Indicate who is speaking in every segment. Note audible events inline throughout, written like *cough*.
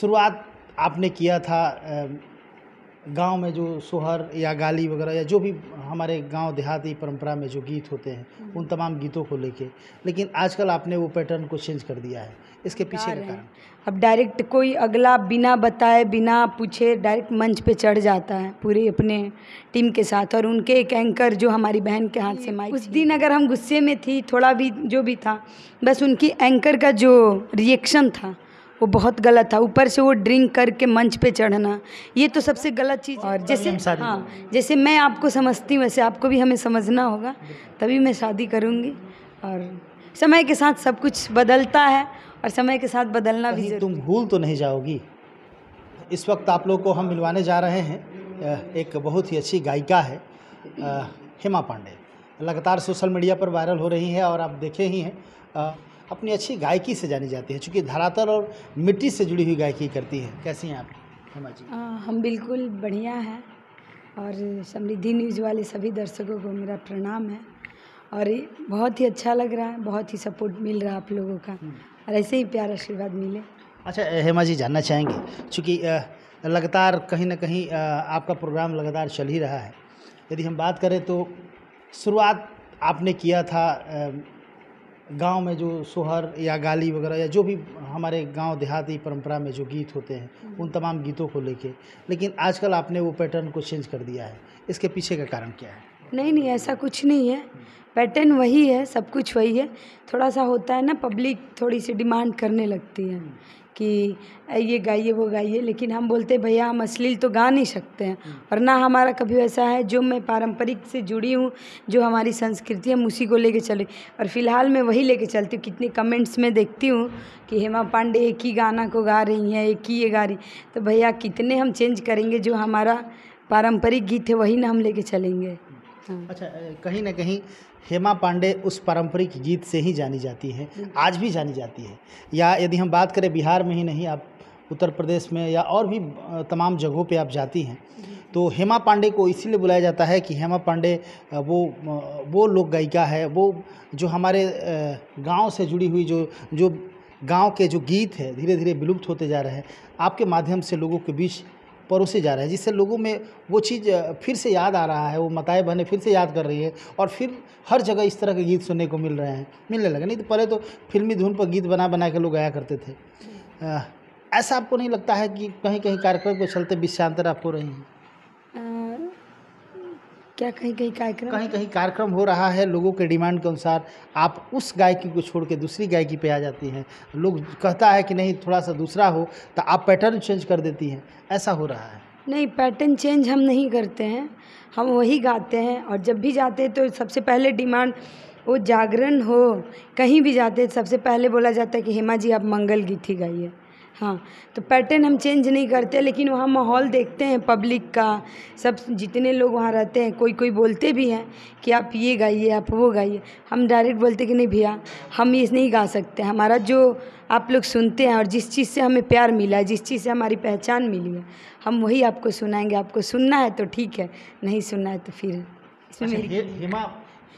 Speaker 1: शुरुआत आपने किया था गांव में जो सोहर या गाली वगैरह या जो भी हमारे गांव देहाती परंपरा में जो गीत होते हैं हम्म। उन तमाम गीतों को लेके लेकिन आजकल आपने वो पैटर्न को चेंज कर दिया है इसके पीछे का कारण
Speaker 2: अब डायरेक्ट कोई अगला बिना बताए बिना पूछे डायरेक्ट मंच पे चढ़ जाता है पूरे अपने टीम के साथ और उनके एक एंकर जो हमारी बहन के हाथ से माइक उस दिन अगर हम गुस्से में थी थोड़ा भी जो भी था बस उनकी एंकर का जो रिएक्शन था वो बहुत गलत था ऊपर से वो ड्रिंक करके मंच पे चढ़ना ये तो सबसे गलत चीज़ और जैसे हाँ जैसे मैं आपको समझती हूँ वैसे आपको भी हमें समझना होगा तभी मैं शादी करूँगी और समय के साथ सब कुछ बदलता है और समय के साथ बदलना भी तुम भूल तो
Speaker 1: नहीं जाओगी इस वक्त आप लोग को हम मिलवाने जा रहे हैं एक बहुत ही अच्छी गायिका है हेमा पांडे लगातार सोशल मीडिया पर वायरल हो रही है और आप देखे ही हैं अपनी अच्छी गायकी से जानी जाती है चूँकि धरातल और मिट्टी से जुड़ी हुई गायकी करती है कैसी हैं आप
Speaker 2: हेमा जी आ, हम बिल्कुल बढ़िया हैं और समृद्धि न्यूज वाले सभी दर्शकों को मेरा प्रणाम है और बहुत ही अच्छा लग रहा है बहुत ही सपोर्ट मिल रहा है आप लोगों का हम्म। और ऐसे ही प्यार आशीर्वाद मिले
Speaker 1: अच्छा हेमा जी जानना चाहेंगे चूँकि लगातार कहीं ना कहीं आपका प्रोग्राम लगातार चल ही रहा है यदि हम बात करें तो शुरुआत आपने किया था गांव में जो सोहर या गाली वगैरह या जो भी हमारे गांव देहाती परंपरा में जो गीत होते हैं हम्म। उन तमाम गीतों को लेके लेकिन आजकल आपने वो पैटर्न को चेंज कर दिया है इसके पीछे का कारण क्या है
Speaker 2: नहीं नहीं ऐसा कुछ नहीं है पैटर्न वही है सब कुछ वही है थोड़ा सा होता है ना पब्लिक थोड़ी सी डिमांड करने लगती है कि ये गाइए वो गाइए लेकिन हम बोलते भैया हम अश्लील तो गा नहीं सकते हैं और ना हमारा कभी ऐसा है जो मैं पारंपरिक से जुड़ी हूँ जो हमारी संस्कृति है हम उसी को लेके चले और फिलहाल मैं वही लेके चलती हूँ कितने कमेंट्स में देखती हूँ कि हेमा पांडे एक ही गाना को गा रही हैं एक ही ये गा रही तो भैया कितने हम चेंज करेंगे जो हमारा पारंपरिक गीत है वही ना हम लेके चलेंगे
Speaker 1: हाँ। अच्छा कहीं ना कहीं हेमा पांडे उस पारंपरिक गीत से ही जानी जाती है आज भी जानी जाती है या यदि हम बात करें बिहार में ही नहीं आप उत्तर प्रदेश में या और भी तमाम जगहों पे आप जाती हैं तो हेमा पांडे को इसीलिए बुलाया जाता है कि हेमा पांडे वो वो लोक गायिका है वो जो हमारे गांव से जुड़ी हुई जो जो गांव के जो गीत है धीरे धीरे विलुप्त होते जा रहे हैं आपके माध्यम से लोगों के बीच परोसे जा रहे हैं जिससे लोगों में वो चीज़ फिर से याद आ रहा है वो मताए बहने फिर से याद कर रही है और फिर हर जगह इस तरह के गीत सुनने को मिल रहे हैं मिलने लगे नहीं तो पहले तो फिल्मी धुन पर गीत बना बना के लोग गाया करते थे ऐसा आपको नहीं लगता है कि कहीं कहीं कार्यक्रम के चलते विषयांतर आपको रही हैं
Speaker 2: क्या कहीं कहीं कार्यक्रम कहीं
Speaker 1: कहीं कार्यक्रम हो रहा है लोगों के डिमांड के अनुसार आप उस गायकी को छोड़ के दूसरी गायकी पे आ जाती हैं लोग कहता है कि नहीं थोड़ा सा दूसरा हो तो आप पैटर्न चेंज कर देती हैं ऐसा हो रहा है
Speaker 2: नहीं पैटर्न चेंज हम नहीं करते हैं हम वही गाते हैं और जब भी जाते हैं तो सबसे पहले डिमांड वो जागरण हो कहीं भी जाते सबसे पहले बोला जाता है कि हेमा जी आप मंगल गीत ही गाइए हाँ तो पैटर्न हम चेंज नहीं करते लेकिन वहाँ माहौल देखते हैं पब्लिक का सब जितने लोग वहाँ रहते हैं कोई कोई बोलते भी हैं कि आप ये गाइए आप वो गाइए हम डायरेक्ट बोलते कि नहीं भैया हम ये नहीं गा सकते हमारा जो आप लोग सुनते हैं और जिस चीज़ से हमें प्यार मिला है जिस चीज़ से हमारी पहचान मिली है हम वही आपको सुनाएंगे आपको सुनना है तो ठीक है नहीं सुनना है तो फिर
Speaker 1: अच्छा, हिमा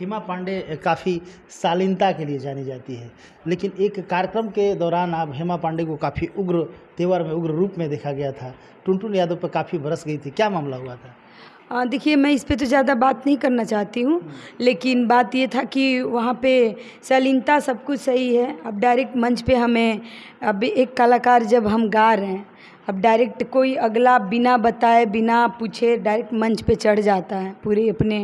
Speaker 1: हेमा पांडे काफ़ी शालीनता के लिए जानी जाती है लेकिन एक कार्यक्रम के दौरान आप हेमा पांडे को काफ़ी उग्र
Speaker 2: तेवर में उग्र रूप में देखा गया था टुनटुन यादव पर काफ़ी बरस गई थी क्या मामला हुआ था देखिए मैं इस पर तो ज़्यादा बात नहीं करना चाहती हूँ लेकिन बात ये था कि वहाँ पे शालीनता सब कुछ सही है अब डायरेक्ट मंच पे हमें अब एक कलाकार जब हम गा रहे हैं अब डायरेक्ट कोई अगला बिना बताए बिना पूछे डायरेक्ट मंच पे चढ़ जाता है पूरे अपने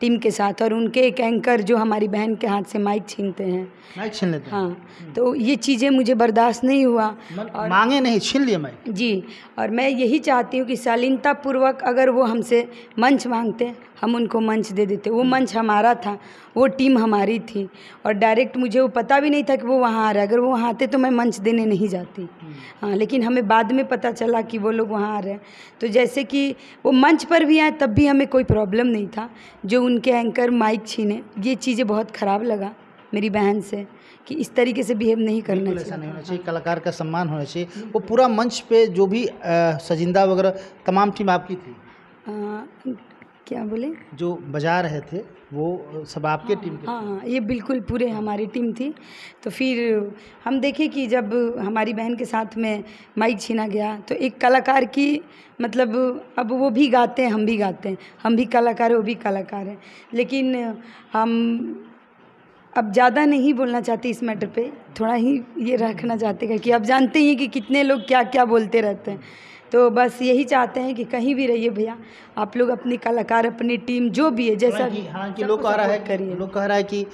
Speaker 2: टीम के साथ और उनके एक एंकर जो हमारी बहन के हाथ से माइक छीनते हैं माइक छीन लेते हाँ हम्म। तो ये चीज़ें मुझे बर्दाश्त नहीं हुआ और मांगे नहीं छीन लिए माइक जी और मैं यही चाहती हूँ कि शालीनतापूर्वक अगर वो हमसे मंच मांगते हम उनको मंच दे देते वो मंच हमारा था वो टीम हमारी थी और डायरेक्ट मुझे वो पता भी नहीं था कि वो वहाँ आ रहा है अगर वो वहाँ आते तो मैं मंच देने नहीं जाती हम्म। हाँ लेकिन हमें बाद में पता चला कि वो लोग वहाँ आ रहे हैं तो जैसे कि वो मंच पर भी आए तब भी हमें कोई प्रॉब्लम नहीं था जो उनके एंकर माइक छीने ये चीज़ें बहुत ख़राब लगा मेरी बहन से कि इस तरीके से बिहेव नहीं करना चाहिए नहीं होना
Speaker 1: चाहिए कलाकार का सम्मान होना चाहिए वो पूरा मंच पे जो भी सजिंदा वगैरह तमाम टीम आपकी थी
Speaker 2: आ, क्या बोले
Speaker 1: जो बजा रहे थे वो सब आपके हाँ, टीम के हाँ
Speaker 2: हाँ ये बिल्कुल पूरे हमारी टीम थी तो फिर हम देखे कि जब हमारी बहन के साथ में माइक छीना गया तो एक कलाकार की मतलब अब वो भी गाते हैं हम भी गाते हैं हम भी कलाकार हैं वो भी कलाकार हैं लेकिन हम अब ज़्यादा नहीं बोलना चाहती इस मैटर पे थोड़ा ही ये रखना चाहते हैं कि अब जानते ही हैं कि कितने लोग क्या क्या बोलते रहते हैं तो बस यही चाहते हैं कि कहीं भी रहिए भैया आप लोग अपनी कलाकार अपनी टीम जो भी है जैसा भी हाँ कि लोग कह रहा है करिए लोग कह रहा है कि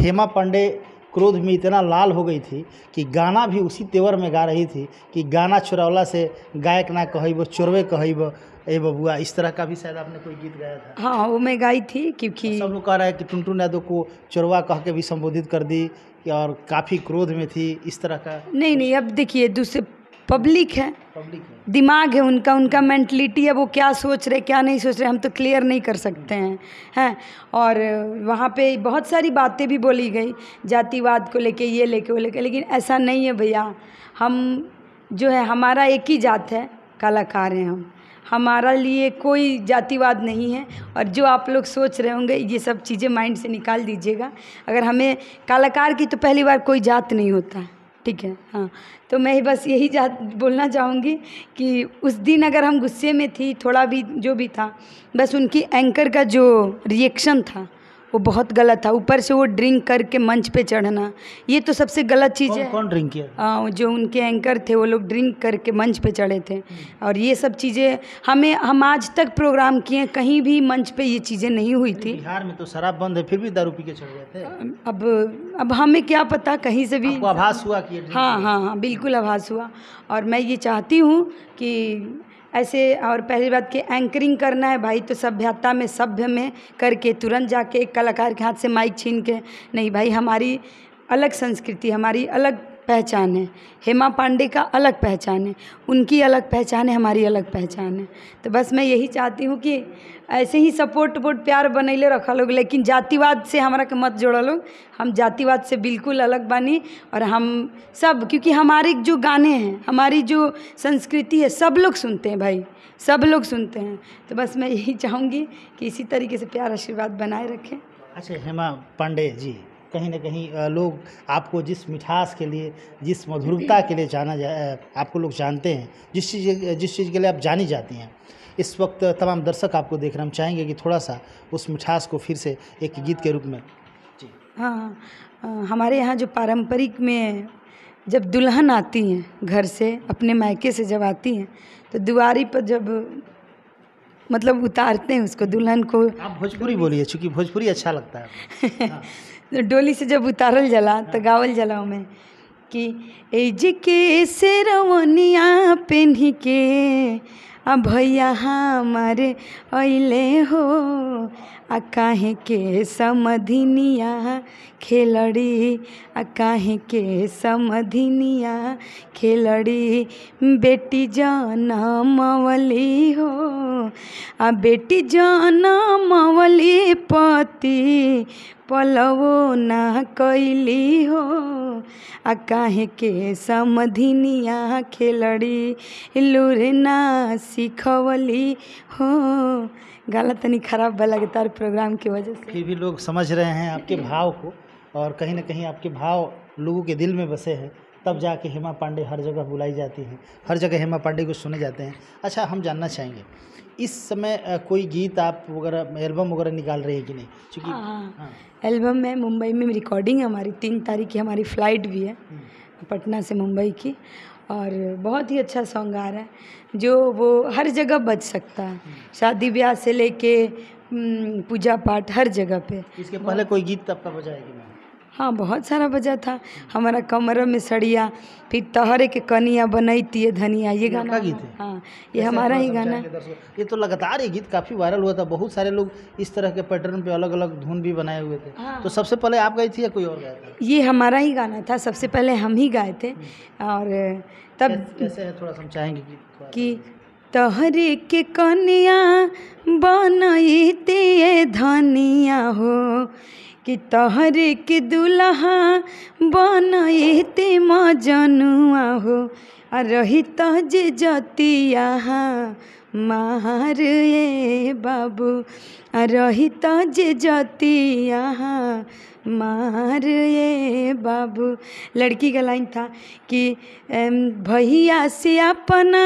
Speaker 1: हेमा पांडे क्रोध में इतना लाल हो गई थी कि गाना भी उसी तेवर में गा रही थी कि गाना चुरावला से गायक ना कहब चोरवे कहब ए बबुआ इस तरह का भी शायद आपने कोई गीत गाया था हाँ वो मैं गाई थी क्योंकि सब लोग कह रहा है कि टुनटुन यादव को चोरवा कह के भी संबोधित कर दी और काफ़ी क्रोध में थी इस तरह का
Speaker 2: नहीं नहीं अब देखिए दूसरे पब्लिक है पब्लिक है दिमाग है उनका उनका मेंटलिटी है वो क्या सोच रहे क्या नहीं सोच रहे हम तो क्लियर नहीं कर सकते हैं हैं और वहाँ पे बहुत सारी बातें भी बोली गई जातिवाद को लेके ये लेके वो लेके लेकिन ऐसा नहीं है भैया हम जो है हमारा एक ही जात है कलाकार हैं हम हमारा लिए कोई जातिवाद नहीं है और जो आप लोग सोच रहे होंगे ये सब चीज़ें माइंड से निकाल दीजिएगा अगर हमें कलाकार की तो पहली बार कोई जात नहीं होता है ठीक है हाँ तो मैं बस यही जा बोलना चाहूँगी कि उस दिन अगर हम गुस्से में थी थोड़ा भी जो भी था बस उनकी एंकर का जो रिएक्शन था वो बहुत गलत था ऊपर से वो ड्रिंक करके मंच पे चढ़ना ये तो सबसे गलत चीज़ है कौन ड्रिंक किया आ, जो उनके एंकर थे वो लोग ड्रिंक करके मंच पे चढ़े थे और ये सब चीज़ें हमें हम आज तक प्रोग्राम किए कहीं भी मंच पे ये चीज़ें नहीं हुई थी बिहार में तो शराब बंद है फिर भी दारू पी के चढ़ गए थे अब अब हमें क्या पता कहीं से भी आभास हुआ कि हाँ हाँ हाँ बिल्कुल आभास हुआ और मैं ये चाहती हूँ कि ऐसे और पहली बात कि एंकरिंग करना है भाई तो सभ्यता में सभ्य में करके तुरंत जाके एक कलाकार के हाथ से माइक छीन के नहीं भाई हमारी अलग संस्कृति हमारी अलग पहचान है हेमा पांडे का अलग पहचान है उनकी अलग पहचान है हमारी अलग पहचान है तो बस मैं यही चाहती हूँ कि ऐसे ही सपोर्ट वोट प्यार बनैले रखा लोग लेकिन जातिवाद से हमारा के मत जोड़ा लोग हम जातिवाद से बिल्कुल अलग बानी और हम सब क्योंकि हमारे जो गाने हैं हमारी जो संस्कृति है सब लोग सुनते हैं भाई सब लोग सुनते हैं तो बस मैं यही चाहूँगी कि इसी तरीके से प्यार आशीर्वाद बनाए रखें
Speaker 1: अच्छा हेमा पांडे जी कहीं ना कहीं लोग आपको जिस मिठास के लिए जिस मधुरता के लिए
Speaker 2: जाना जा आपको लोग
Speaker 1: जानते हैं जिस चीज़ जिस चीज़ के लिए आप जानी जाती हैं इस वक्त तमाम दर्शक आपको देख रहे हम चाहेंगे कि थोड़ा सा उस मिठास को फिर से एक गीत के रूप में
Speaker 2: जी हाँ हमारे यहाँ जो पारंपरिक में जब दुल्हन आती हैं घर से अपने मायके से जब आती हैं तो दुआरी पर जब मतलब उतारते हैं उसको दुल्हन को आप
Speaker 1: भोजपुरी बोलिए चूँकि भोजपुरी अच्छा लगता है
Speaker 2: *laughs* हाँ। तो डोली से जब उतारल जला तो गावल जला में कि एज के शेरवनिया पेन्ह के आ भैया हमारे अले हो आ काहे के समधिनिया खेलड़ी आ काहे के समधिनिया खेलड़ी बेटी जनमवली हो आ बेटी जनमवली पति पलवो ना कैली हो आ काहे के समधिनिया खेलड़ी लूर ना सीखवली हो गाला तनी खराब लगता है प्रोग्राम की वजह से
Speaker 1: फिर भी लोग समझ रहे हैं आपके भाव को और कहीं ना कहीं आपके भाव लोगों के दिल में बसे हैं तब जाके हेमा पांडे हर जगह बुलाई जाती हैं हर जगह हेमा पांडे को सुने जाते हैं अच्छा हम जानना चाहेंगे इस समय कोई गीत आप वगैरह एल्बम वगैरह निकाल रहे हैं कि नहीं चूँकि हाँ, हाँ।
Speaker 2: हाँ। एल्बम में मुंबई में रिकॉर्डिंग है हमारी तीन तारीख की हमारी फ़्लाइट भी है हम्म। पटना से मुंबई की और बहुत ही अच्छा सॉन्ग आ रहा है जो वो हर जगह बज सकता है हम्म। शादी ब्याह से लेके हम्म, पूजा पाठ हर जगह पे इसके पहले
Speaker 1: कोई गीत आपका बजाएगी
Speaker 2: हाँ बहुत सारा बजा था हमारा कमर में सड़िया फिर तहरे के कनिया है धनिया ये गाना गीत है हाँ ये हमारा ही गाना
Speaker 1: ये तो लगातार ये गीत काफ़ी वायरल हुआ था बहुत सारे लोग इस तरह के पैटर्न पे अलग अलग धुन भी बनाए हुए थे हाँ। तो सबसे पहले आप गई थी या कोई और गाया था
Speaker 2: ये हमारा ही गाना था सबसे पहले हम ही गाए थे हम्म। और तब कैसे है थोड़ा समझाएंगे कि तहरे के कनिया बनैतिए धनिया हो कि तहर के दुल्हा बनैते मजनुआ हो आ रही तो जे जतिया हाँ। मार ए बाबू रही तो जे जतिया यहाँ मार ए बाबू लड़की का लाइन था कि भैया से अपना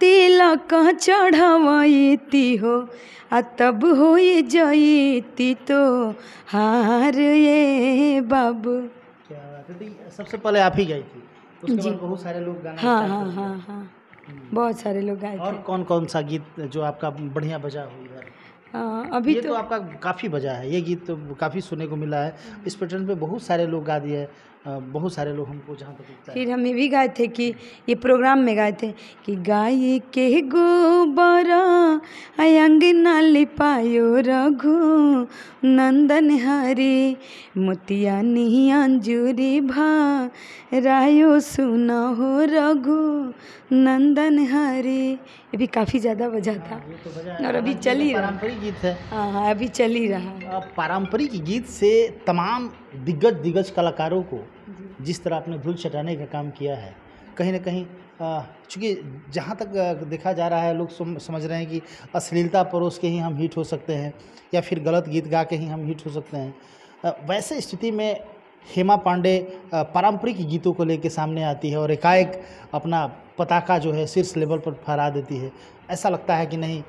Speaker 2: तिलक चढ़वती हो आ तब हो जाती तो हार ए बाबू
Speaker 1: क्या तो सबसे पहले आप ही गई थी
Speaker 2: उसके बहुत सारे लोग गाना हाँ हाँ, हाँ हाँ हाँ बहुत सारे लोग गाए और
Speaker 1: कौन कौन सा गीत जो आपका बढ़िया बजा हुई हाँ, अभी ये तो, तो आपका काफ़ी बजा है ये गीत तो काफ़ी सुनने को मिला है इस पैटर्न पे बहुत सारे लोग गा दिए बहुत सारे लोग हमको जहाँ तक
Speaker 2: फिर हम ये भी गाए थे कि ये प्रोग्राम में गाए थे कि गाए के गो बरा अयंग न रघु नंदन हरी मोतिया नहीं अंजूरी भा रायो सुना हो रघु नंदन हरी ये भी काफ़ी ज़्यादा बजा था हाँ, तो और अभी चल ही रहा गीत है हाँ, हाँ अभी चल ही रहा
Speaker 1: है पारंपरिक गीत से तमाम दिग्गज दिग्गज कलाकारों को जिस तरह आपने धूल चटाने का काम किया है कहीं ना कहीं चूँकि जहाँ तक देखा जा रहा है लोग समझ रहे हैं कि अश्लीलता परोस के ही हम हिट हो सकते हैं या फिर गलत गीत गा के ही हम हिट हो सकते हैं वैसे स्थिति में हेमा पांडे पारंपरिक गीतों को लेकर सामने आती है और एकाएक अपना पताका जो है शीर्ष लेवल पर फहरा देती है ऐसा लगता है कि नहीं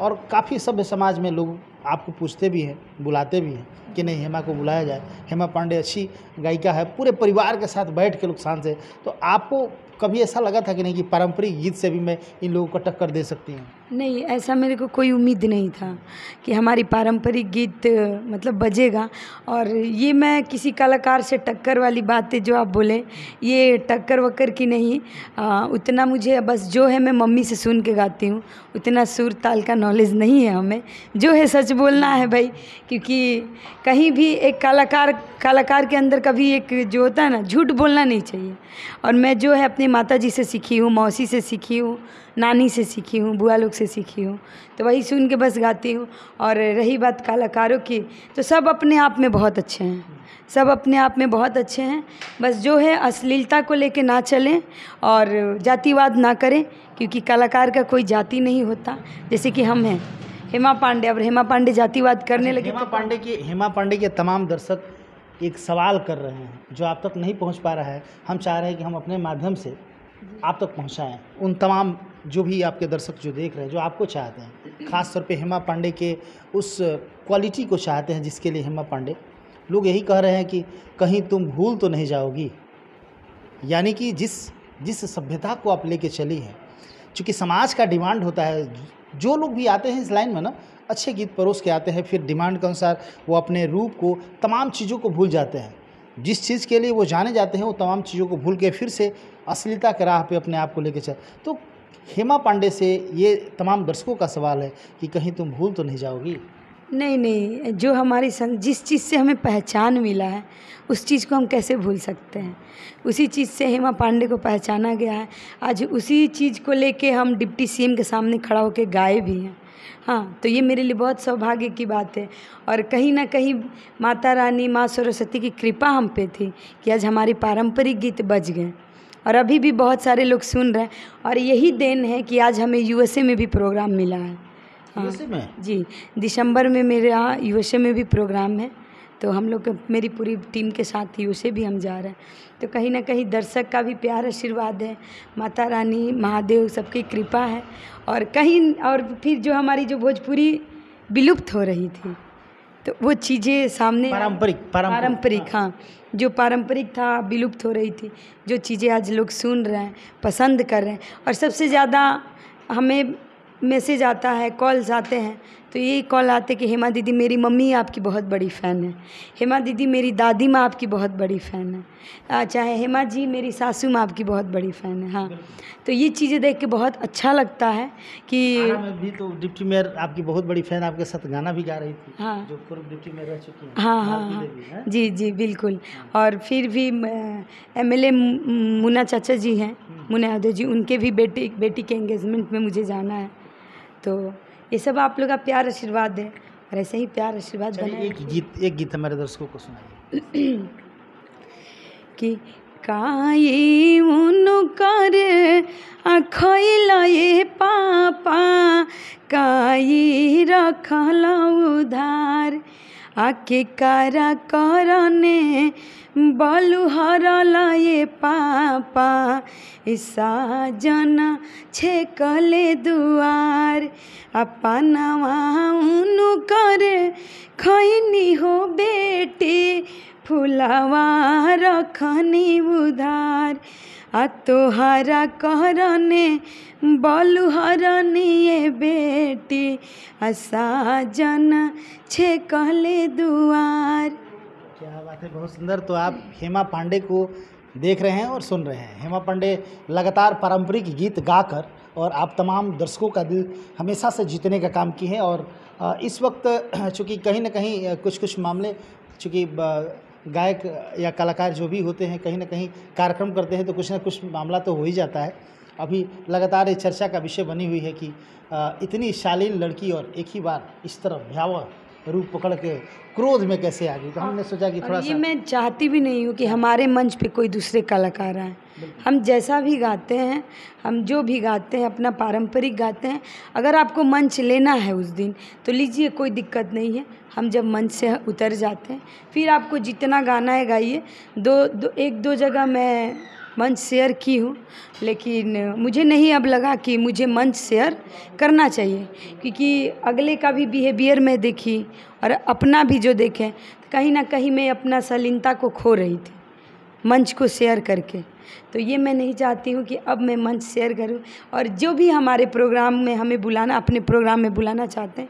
Speaker 1: और काफ़ी सभ्य समाज में लोग आपको पूछते भी हैं बुलाते भी हैं कि नहीं हेमा को बुलाया जाए हेमा पांडे अच्छी गायिका है पूरे परिवार के साथ बैठ के नुकसान से तो आपको कभी ऐसा लगा था कि नहीं कि पारंपरिक गीत से भी मैं इन लोगों को टक्कर दे सकती हूँ
Speaker 2: नहीं ऐसा मेरे को कोई उम्मीद नहीं था कि हमारी पारंपरिक गीत मतलब बजेगा और ये मैं किसी कलाकार से टक्कर वाली बातें जो आप बोले ये टक्कर वक्कर की नहीं आ, उतना मुझे बस जो है मैं मम्मी से सुन के गाती हूँ उतना सुर ताल का नॉलेज नहीं है हमें जो है सच बोलना है भाई क्योंकि कहीं भी एक कलाकार कलाकार के अंदर कभी एक जो होता है ना झूठ बोलना नहीं चाहिए और मैं जो है अपनी माता जी से सीखी हूँ मौसी से सीखी हूँ नानी से सीखी हूँ बुआ लोग से सीखी हूँ तो वही सुन के बस गाती हूँ और रही बात कलाकारों की तो सब अपने आप में बहुत अच्छे हैं सब अपने आप में बहुत अच्छे हैं बस जो है अश्लीलता को लेके ना चलें और जातिवाद ना करें क्योंकि कलाकार का कोई जाति नहीं होता जैसे कि हम हैं हेमा पांडे अब हेमा पांडे जातिवाद अच्छा, करने लगे हेमा तो- पांडे के हेमा पांडे के तमाम दर्शक एक सवाल
Speaker 1: कर रहे हैं जो आप तक नहीं पहुंच पा रहा है हम चाह रहे हैं कि हम अपने माध्यम से आप तक पहुंचाएं उन तमाम जो भी आपके दर्शक जो देख रहे हैं जो आपको चाहते हैं खास तौर पे हेमा पांडे के उस क्वालिटी को चाहते हैं जिसके लिए हेमा पांडे लोग यही कह रहे हैं कि कहीं तुम भूल तो नहीं जाओगी यानी कि जिस जिस सभ्यता को आप लेके चली हैं चूँकि समाज का डिमांड होता है जो लोग भी आते हैं इस लाइन में ना अच्छे गीत परोस के आते हैं फिर डिमांड के अनुसार वो अपने रूप को तमाम चीज़ों को भूल जाते हैं जिस चीज़ के लिए वो जाने जाते हैं वो तमाम चीज़ों को भूल के फिर से अश्लीलता के राह पे अपने आप को लेकर चल तो हेमा पांडे से ये तमाम दर्शकों का सवाल है कि कहीं तुम भूल तो नहीं जाओगी
Speaker 2: नहीं नहीं जो हमारी संग जिस चीज़ से हमें पहचान मिला है उस चीज़ को हम कैसे भूल सकते हैं उसी चीज़ से हेमा पांडे को पहचाना गया है आज उसी चीज़ को लेके हम डिप्टी सीएम के सामने खड़ा होकर गाए भी हैं हाँ तो ये मेरे लिए बहुत सौभाग्य की बात है और कहीं ना कहीं माता रानी माँ सरस्वती की कृपा हम पे थी कि आज हमारे पारंपरिक गीत बज गए और अभी भी बहुत सारे लोग सुन रहे हैं और यही देन है कि आज हमें यूएसए में भी प्रोग्राम मिला है हाँ जी दिसंबर में मेरे यू यूएसए में भी प्रोग्राम है तो हम लोग मेरी पूरी टीम के साथ ही उसे भी हम जा रहे हैं तो कहीं ना कहीं दर्शक का भी प्यार आशीर्वाद है माता रानी महादेव सबकी कृपा है और कहीं और फिर जो हमारी जो भोजपुरी विलुप्त हो रही थी तो वो चीज़ें सामने पारंपरिक पारंपरिक हाँ।, हाँ जो पारंपरिक था विलुप्त हो रही थी जो चीज़ें आज लोग सुन रहे हैं पसंद कर रहे हैं और सबसे ज़्यादा हमें मैसेज आता है कॉल्स आते हैं तो यही कॉल आते कि हेमा दीदी मेरी मम्मी आपकी बहुत बड़ी फ़ैन है हेमा दीदी मेरी दादी माँ आपकी बहुत बड़ी फ़ैन है चाहे हेमा जी मेरी सासू माँ आपकी बहुत बड़ी फ़ैन है हाँ तो ये चीज़ें देख के बहुत अच्छा लगता है कि
Speaker 1: भी तो डिप्टी मेयर आपकी बहुत बड़ी फ़ैन आपके साथ गाना भी गा रही थी हाँ जो पूर्व डिप्टी मेयर रह चुकी हैं हाँ हाँ हाँ है? हाँ। जी
Speaker 2: जी बिल्कुल और फिर भी एम एल मुना चाचा जी हैं हम्म। मुना यादव जी उनके भी बेटी बेटी के एंगेजमेंट में मुझे जाना है तो ये सब आप लोग का प्यार आशीर्वाद है और ऐसे ही प्यार आशीर्वाद बना एक गीत एक गीत हमारे दर्शकों को सुना कि काई उनुकर अखैलए पापा काई रखल उधार আকে কারা করনে বলু হরলয়ে পাপা সাজন ছে কলে দুয়ার আপনওয়া উনু করে খৈনি হো বেটি फुलवा रखनी উধার तोहरा कहरने बलु ये बेटी असाजन छे कहले दुआर क्या बात है बहुत सुंदर तो
Speaker 1: आप हेमा पांडे को देख रहे हैं और सुन रहे हैं हेमा पांडे लगातार पारंपरिक गीत गाकर और आप तमाम दर्शकों का दिल हमेशा से जीतने का काम की है और इस वक्त चूँकि कहीं ना कहीं कुछ कुछ मामले चूँकि गायक या कलाकार जो भी होते हैं कहीं ना कहीं कार्यक्रम करते हैं तो कुछ ना कुछ मामला तो हो ही जाता है अभी लगातार ये चर्चा का विषय बनी हुई है कि इतनी शालीन लड़की और एक ही बार इस तरह भयावह रूप पकड़ के क्रोध में कैसे आ गई तो हमने सोचा कि थोड़ा ये
Speaker 2: मैं चाहती भी नहीं हूँ कि हमारे मंच पे कोई दूसरे कलाकार आए हम जैसा भी गाते हैं हम जो भी गाते हैं अपना पारंपरिक गाते हैं अगर आपको मंच लेना है उस दिन तो लीजिए कोई दिक्कत नहीं है हम जब मंच से उतर जाते हैं फिर आपको जितना गाना है गाइए दो, दो एक दो जगह मैं मंच शेयर की हूँ लेकिन मुझे नहीं अब लगा कि मुझे मंच शेयर करना चाहिए क्योंकि अगले का भी बिहेवियर मैं देखी और अपना भी जो देखें तो कहीं ना कहीं मैं अपना शालीनता को खो रही थी मंच को शेयर करके तो ये मैं नहीं चाहती हूँ कि अब मैं मंच शेयर करूँ और जो भी हमारे प्रोग्राम में हमें बुलाना अपने प्रोग्राम में बुलाना चाहते हैं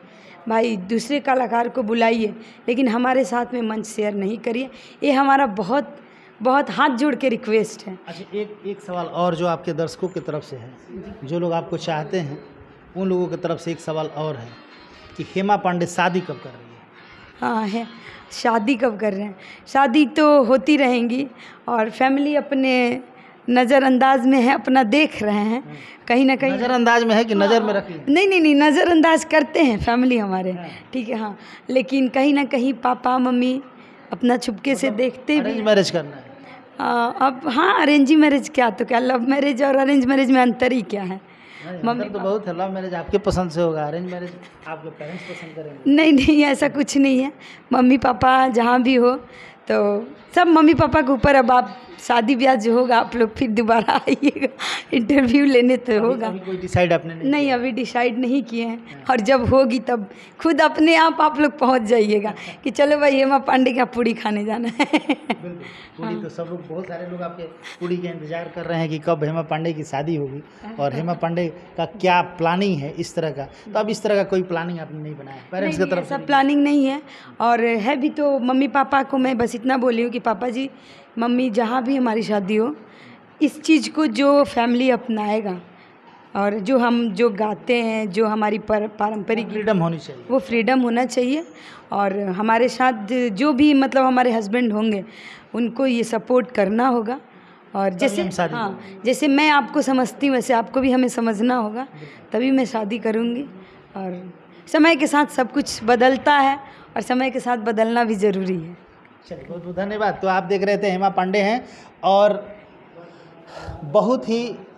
Speaker 2: भाई दूसरे कलाकार को बुलाइए लेकिन हमारे साथ में मंच शेयर नहीं करिए ये हमारा बहुत बहुत हाथ जोड़ के रिक्वेस्ट है अच्छा एक एक सवाल
Speaker 1: और जो आपके दर्शकों की तरफ से है जो लोग आपको चाहते हैं उन लोगों की तरफ से एक सवाल और है कि हेमा पांडे शादी कब कर रही है
Speaker 2: हाँ है शादी कब कर रहे हैं शादी तो होती रहेंगी और फैमिली अपने नज़रअंदाज में है अपना देख रहे हैं कहीं ना कहीं नज़रअंदाज में है कि नज़र में हाँ। रखें नहीं नहीं नहीं नज़रअंदाज करते हैं फैमिली हमारे हाँ। ठीक है हाँ लेकिन कहीं ना कहीं पापा मम्मी अपना छुपके से मतलब देखते भी मैरिज करना है अब हाँ अरेंज मैरिज क्या तो क्या लव मैरिज और अरेंज मैरिज में अंतर ही क्या है मम्मी तो बहुत है लव मैरिज
Speaker 1: आपके पसंद से होगा अरेंज मैरिज आपके पेरेंट्स पसंद करेंगे
Speaker 2: नहीं नहीं ऐसा कुछ नहीं है मम्मी पापा जहाँ भी हो तो सब मम्मी पापा के ऊपर अब आप शादी ब्याह जो होगा आप लोग फिर दोबारा आइएगा इंटरव्यू लेने तो होगा कोई डिसाइड आपने नहीं, नहीं अभी डिसाइड नहीं किए हैं हाँ। और जब होगी तब खुद अपने आप आप लोग पहुंच जाइएगा कि चलो भाई हेमा पांडे का पूड़ी खाने जाना है
Speaker 1: पूरी तो सब लोग बहुत सारे लोग आपके पूरी का इंतजार कर रहे हैं कि कब हेमा पांडे की शादी होगी और हाँ। हेमा
Speaker 2: पांडे का क्या प्लानिंग है इस तरह का तो अब इस तरह का कोई प्लानिंग आपने नहीं बनाया पेरेंट्स की तरफ सब प्लानिंग नहीं है और है भी तो मम्मी पापा को मैं बस इतना बोली हूँ कि पापा जी मम्मी जहाँ भी हमारी शादी हो इस चीज़ को जो फैमिली अपनाएगा और जो हम जो गाते हैं जो हमारी पर, पारंपरिक फ्रीडम होनी चाहिए वो फ्रीडम होना चाहिए और हमारे साथ जो भी मतलब हमारे हस्बैंड होंगे उनको ये सपोर्ट करना होगा और जैसे हाँ जैसे मैं आपको समझती हूँ वैसे आपको भी हमें समझना होगा तभी मैं शादी करूँगी और समय के साथ सब कुछ बदलता है और समय के साथ बदलना भी ज़रूरी है चलिए बहुत बहुत धन्यवाद तो आप देख रहे
Speaker 1: थे हेमा पांडे हैं और बहुत ही